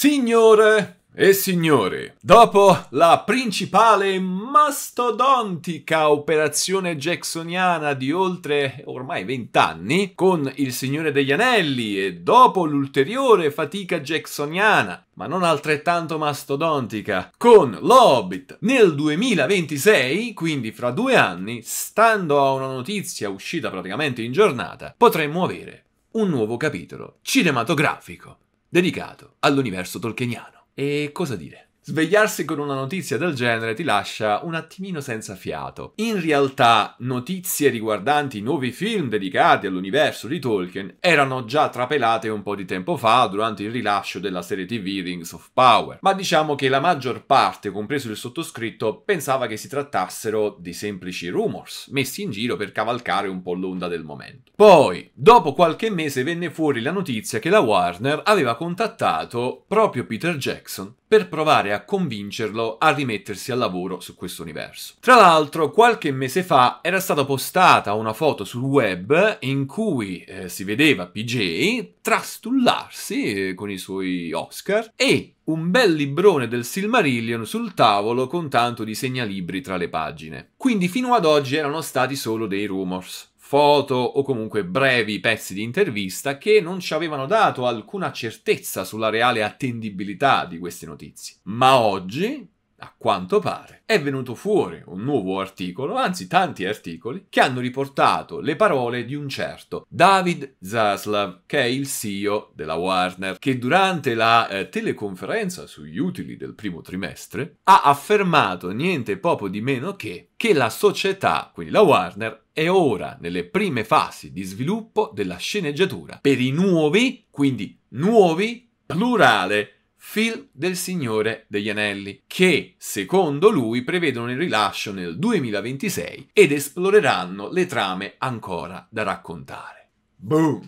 Signore e signori, dopo la principale mastodontica operazione jacksoniana di oltre ormai 20 anni con Il Signore degli Anelli e dopo l'ulteriore fatica jacksoniana ma non altrettanto mastodontica, con l'Hobbit nel 2026, quindi fra due anni, stando a una notizia uscita praticamente in giornata, potremmo avere un nuovo capitolo cinematografico dedicato all'universo tolkieniano. E cosa dire? Svegliarsi con una notizia del genere ti lascia un attimino senza fiato. In realtà, notizie riguardanti i nuovi film dedicati all'universo di Tolkien erano già trapelate un po' di tempo fa durante il rilascio della serie TV Rings of Power, ma diciamo che la maggior parte, compreso il sottoscritto, pensava che si trattassero di semplici rumors messi in giro per cavalcare un po' l'onda del momento. Poi, dopo qualche mese venne fuori la notizia che la Warner aveva contattato proprio Peter Jackson per provare a convincerlo a rimettersi al lavoro su questo universo. Tra l'altro, qualche mese fa era stata postata una foto sul web in cui eh, si vedeva PJ trastullarsi eh, con i suoi Oscar e un bel librone del Silmarillion sul tavolo con tanto di segnalibri tra le pagine. Quindi fino ad oggi erano stati solo dei rumors foto o comunque brevi pezzi di intervista che non ci avevano dato alcuna certezza sulla reale attendibilità di queste notizie. Ma oggi, a quanto pare è venuto fuori un nuovo articolo, anzi tanti articoli, che hanno riportato le parole di un certo David Zaslav, che è il CEO della Warner, che durante la eh, teleconferenza sugli utili del primo trimestre ha affermato niente poco di meno che che la società, quindi la Warner, è ora nelle prime fasi di sviluppo della sceneggiatura per i nuovi, quindi nuovi, plurale, film del Signore degli Anelli, che secondo lui prevedono il rilascio nel 2026 ed esploreranno le trame ancora da raccontare. Boom!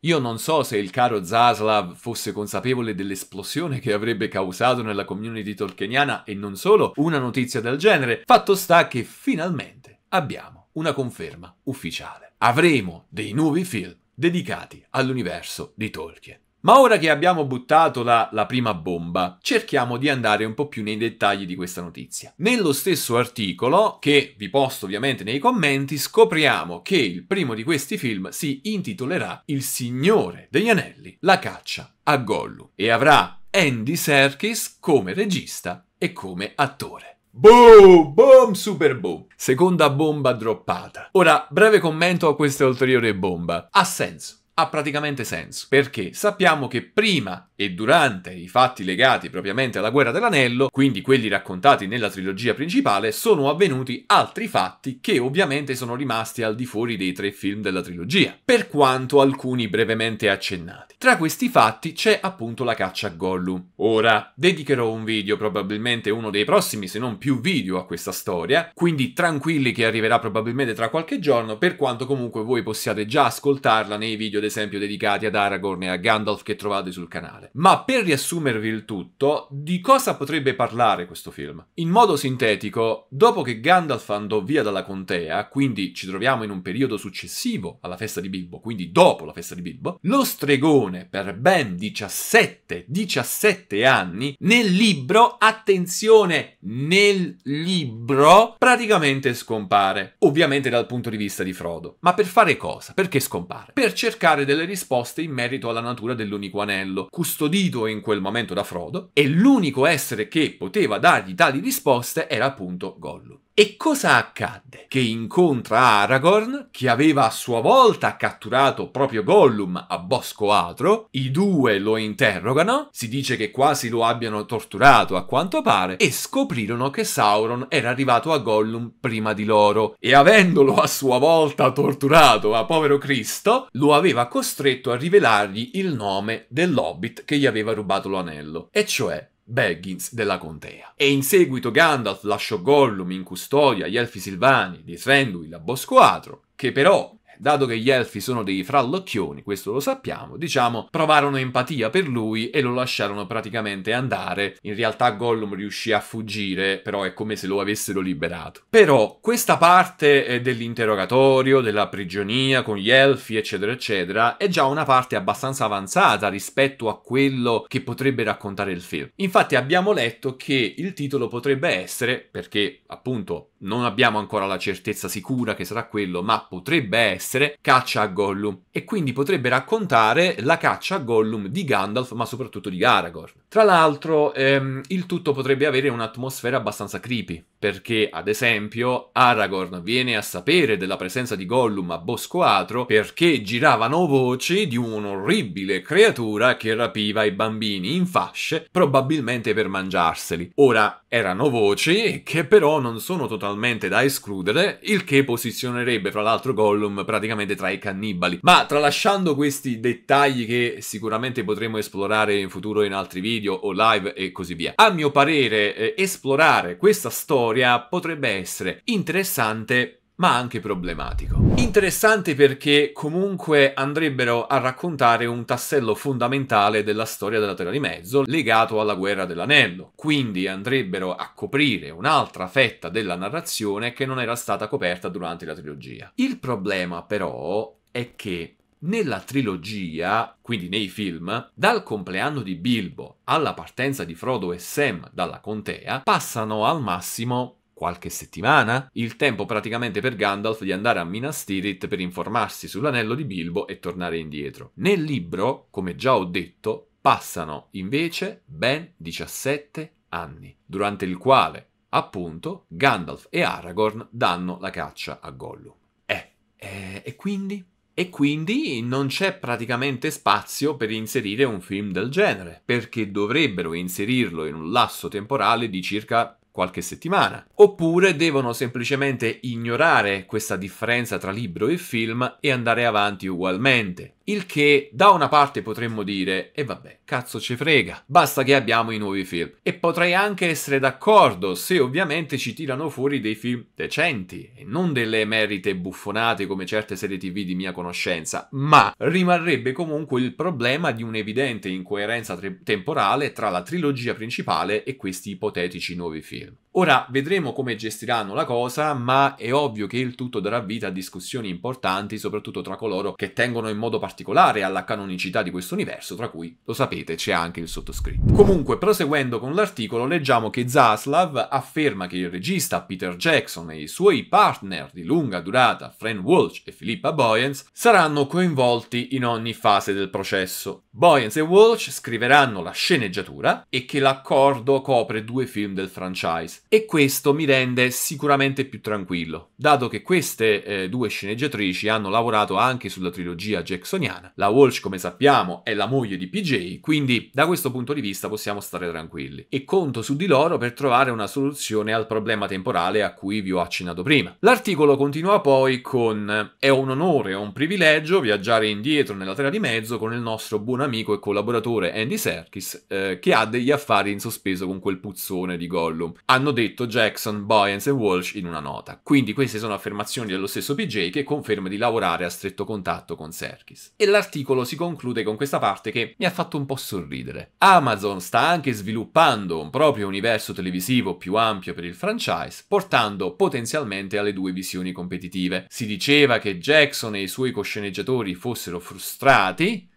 Io non so se il caro Zaslav fosse consapevole dell'esplosione che avrebbe causato nella community tolkieniana e non solo una notizia del genere, fatto sta che finalmente abbiamo una conferma ufficiale. Avremo dei nuovi film dedicati all'universo di Tolkien. Ma ora che abbiamo buttato la, la, prima bomba, cerchiamo di andare un po' più nei dettagli di questa notizia. Nello stesso articolo, che vi posto ovviamente nei commenti, scopriamo che il primo di questi film si intitolerà Il Signore degli Anelli, la caccia a Gollu e avrà Andy Serkis come regista e come attore. Boom, boom, super boom. Seconda bomba droppata. Ora, breve commento a questa ulteriore bomba. Ha senso ha praticamente senso, perché sappiamo che prima e durante i fatti legati propriamente alla guerra dell'anello, quindi quelli raccontati nella trilogia principale, sono avvenuti altri fatti che ovviamente sono rimasti al di fuori dei tre film della trilogia, per quanto alcuni brevemente accennati. Tra questi fatti c'è appunto la caccia a Gollum. Ora dedicherò un video, probabilmente uno dei prossimi se non più video a questa storia, quindi tranquilli che arriverà probabilmente tra qualche giorno, per quanto comunque voi possiate già ascoltarla nei video del esempio dedicati ad Aragorn e a Gandalf che trovate sul canale. Ma per riassumervi il tutto, di cosa potrebbe parlare questo film? In modo sintetico, dopo che Gandalf andò via dalla contea, quindi ci troviamo in un periodo successivo alla festa di Bilbo, quindi dopo la festa di Bilbo, lo stregone per ben 17, 17 anni nel libro, attenzione, nel libro praticamente scompare, ovviamente dal punto di vista di Frodo. Ma per fare cosa? Perché scompare? Per cercare dare delle risposte in merito alla natura dell'unico anello, custodito in quel momento da Frodo, e l'unico essere che poteva dargli tali risposte era appunto Gollum. E cosa accadde? Che incontra Aragorn, che aveva a sua volta catturato proprio Gollum a Bosco Atro, i due lo interrogano, si dice che quasi lo abbiano torturato a quanto pare, e scoprirono che Sauron era arrivato a Gollum prima di loro, e avendolo a sua volta torturato a povero Cristo, lo aveva costretto a rivelargli il nome dell'hobbit che gli aveva rubato l'anello, e cioè Baggins della contea. E in seguito Gandalf lasciò Gollum in custodia agli elfi silvani di Thranduil a Boscoatro, che però dato che gli elfi sono dei frallocchioni, questo lo sappiamo, diciamo, provarono empatia per lui e lo lasciarono praticamente andare. In realtà Gollum riuscì a fuggire, però è come se lo avessero liberato. Però questa parte eh, dell'interrogatorio, della prigionia con gli elfi, eccetera, eccetera, è già una parte abbastanza avanzata rispetto a quello che potrebbe raccontare il film. Infatti abbiamo letto che il titolo potrebbe essere, perché appunto non abbiamo ancora la certezza sicura che sarà quello, ma potrebbe essere essere caccia a Gollum e quindi potrebbe raccontare la caccia a Gollum di Gandalf ma soprattutto di Aragorn. Tra l'altro ehm, il tutto potrebbe avere un'atmosfera abbastanza creepy perché ad esempio Aragorn viene a sapere della presenza di Gollum a Bosco Atro perché giravano voci di un'orribile creatura che rapiva i bambini in fasce, probabilmente per mangiarseli. Ora, erano voci che però non sono totalmente da escludere, il che posizionerebbe fra l'altro Gollum praticamente tra i cannibali. Ma tralasciando questi dettagli che sicuramente potremo esplorare in futuro in altri video o live e così via, a mio parere eh, esplorare questa storia storia potrebbe essere interessante ma anche problematico. Interessante perché comunque andrebbero a raccontare un tassello fondamentale della storia della Terra di Mezzo legato alla guerra dell'anello, quindi andrebbero a coprire un'altra fetta della narrazione che non era stata coperta durante la trilogia. Il problema però è che nella trilogia, quindi nei film, dal compleanno di Bilbo alla partenza di Frodo e Sam dalla contea, passano al massimo qualche settimana, il tempo praticamente per Gandalf di andare a Minas Tirith per informarsi sull'anello di Bilbo e tornare indietro. Nel libro, come già ho detto, passano invece ben 17 anni, durante il quale, appunto, Gandalf e Aragorn danno la caccia a Gollum. Eh, eh e quindi? e quindi non c'è praticamente spazio per inserire un film del genere, perché dovrebbero inserirlo in un lasso temporale di circa qualche settimana. Oppure devono semplicemente ignorare questa differenza tra libro e film e andare avanti ugualmente. Il che da una parte potremmo dire, e eh, vabbè, cazzo ci frega, basta che abbiamo i nuovi film. E potrei anche essere d'accordo se ovviamente ci tirano fuori dei film decenti e non delle emerite buffonate come certe serie tv di mia conoscenza, ma rimarrebbe comunque il problema di un'evidente incoerenza temporale tra la trilogia principale e questi ipotetici nuovi film. Ora vedremo come gestiranno la cosa, ma è ovvio che il tutto darà vita a discussioni importanti, soprattutto tra coloro che tengono in modo particolare alla canonicità di questo universo, tra cui, lo sapete, c'è anche il sottoscritto. Comunque, proseguendo con l'articolo, leggiamo che Zaslav afferma che il regista Peter Jackson e i suoi partner di lunga durata, Fran Walsh e Philippa Boyens, saranno coinvolti in ogni fase del processo. Boyens e Walsh scriveranno la sceneggiatura e che l'accordo copre due film del franchise. E questo mi rende sicuramente più tranquillo, dato che queste eh, due sceneggiatrici hanno lavorato anche sulla trilogia jacksoniana. La Walsh, come sappiamo, è la moglie di PJ, quindi da questo punto di vista possiamo stare tranquilli. E conto su di loro per trovare una soluzione al problema temporale a cui vi ho accennato prima. L'articolo continua poi con È un onore, è un privilegio viaggiare indietro nella Terra di Mezzo con il nostro buon amico e collaboratore Andy Serkis, eh, che ha degli affari in sospeso con quel puzzone di Gollum. Hanno detto Jackson, Boyens e Walsh in una nota. Quindi queste sono affermazioni dello stesso PJ che conferma di lavorare a stretto contatto con Serkis. E l'articolo si conclude con questa parte che mi ha fatto un po' sorridere. Amazon sta anche sviluppando un proprio universo televisivo più ampio per il franchise, portando potenzialmente alle due visioni competitive. Si diceva che Jackson e i suoi cosceneggiatori fossero frustrati,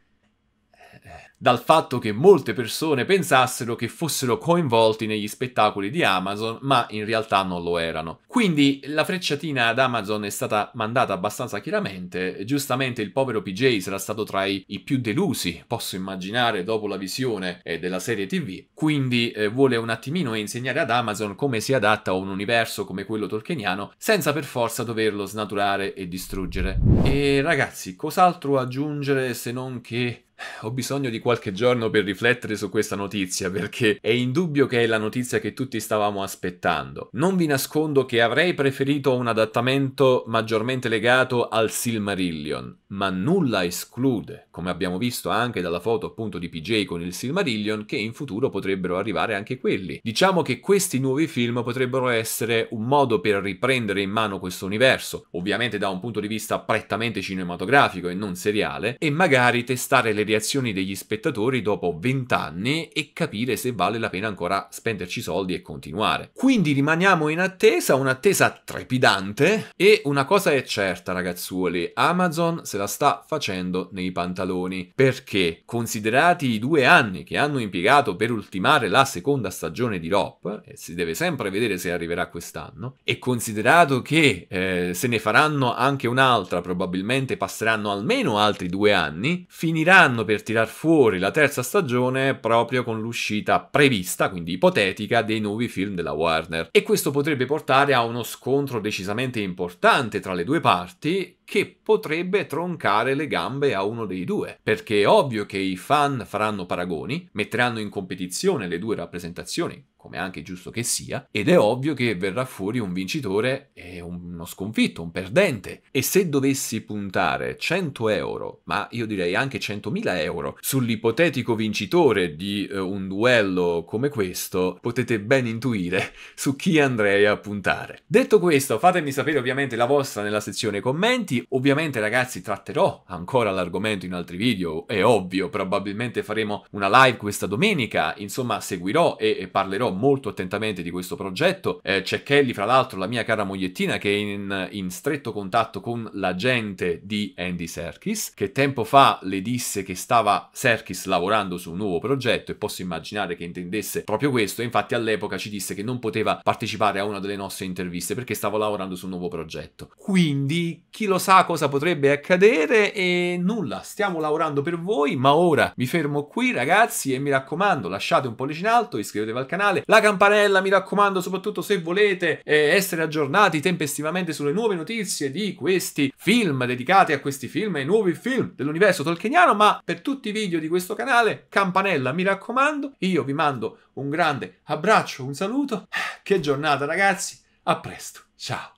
dal fatto che molte persone pensassero che fossero coinvolti negli spettacoli di Amazon, ma in realtà non lo erano. Quindi la frecciatina ad Amazon è stata mandata abbastanza chiaramente, giustamente il povero PJ sarà stato tra i, più delusi, posso immaginare, dopo la visione eh, della serie TV, quindi eh, vuole un attimino insegnare ad Amazon come si adatta a un universo come quello tolkieniano, senza per forza doverlo snaturare e distruggere. E ragazzi, cos'altro aggiungere se non che ho bisogno di qualche giorno per riflettere su questa notizia perché è indubbio che è la notizia che tutti stavamo aspettando. Non vi nascondo che avrei preferito un adattamento maggiormente legato al Silmarillion, ma nulla esclude, come abbiamo visto anche dalla foto appunto di PJ con il Silmarillion, che in futuro potrebbero arrivare anche quelli. Diciamo che questi nuovi film potrebbero essere un modo per riprendere in mano questo universo, ovviamente da un punto di vista prettamente cinematografico e non seriale, e magari testare le reazioni degli spettatori dopo 20 anni e capire se vale la pena ancora spenderci soldi e continuare. Quindi rimaniamo in attesa, un'attesa trepidante e una cosa è certa ragazzuoli, Amazon se la sta facendo nei pantaloni perché considerati i due anni che hanno impiegato per ultimare la seconda stagione di Rop, e si deve sempre vedere se arriverà quest'anno, e considerato che eh, se ne faranno anche un'altra, probabilmente passeranno almeno altri due anni, finiranno stanno per tirar fuori la terza stagione proprio con l'uscita prevista, quindi ipotetica, dei nuovi film della Warner. E questo potrebbe portare a uno scontro decisamente importante tra le due parti, che potrebbe troncare le gambe a uno dei due, perché è ovvio che i fan faranno paragoni, metteranno in competizione le due rappresentazioni, come anche giusto che sia, ed è ovvio che verrà fuori un vincitore e uno sconfitto, un perdente. E se dovessi puntare 100 euro, ma io direi anche 100.000 euro, sull'ipotetico vincitore di eh, un duello come questo, potete ben intuire su chi andrei a puntare. Detto questo, fatemi sapere ovviamente la vostra nella sezione commenti, ovviamente ragazzi tratterò ancora l'argomento in altri video, è ovvio, probabilmente faremo una live questa domenica, insomma seguirò e, e parlerò molto attentamente di questo progetto, eh, c'è Kelly fra l'altro la mia cara mogliettina che è in, in stretto contatto con l'agente di Andy Serkis, che tempo fa le disse che stava Serkis lavorando su un nuovo progetto e posso immaginare che intendesse proprio questo, infatti all'epoca ci disse che non poteva partecipare a una delle nostre interviste perché stava lavorando su un nuovo progetto. Quindi chi lo sa sa cosa potrebbe accadere e nulla, stiamo lavorando per voi, ma ora mi fermo qui ragazzi e mi raccomando lasciate un pollice in alto, iscrivetevi al canale, la campanella mi raccomando soprattutto se volete eh, essere aggiornati tempestivamente sulle nuove notizie di questi film dedicati a questi film e nuovi film dell'universo tolkieniano, ma per tutti i video di questo canale campanella mi raccomando, io vi mando un grande abbraccio, un saluto, che giornata ragazzi, a presto, ciao!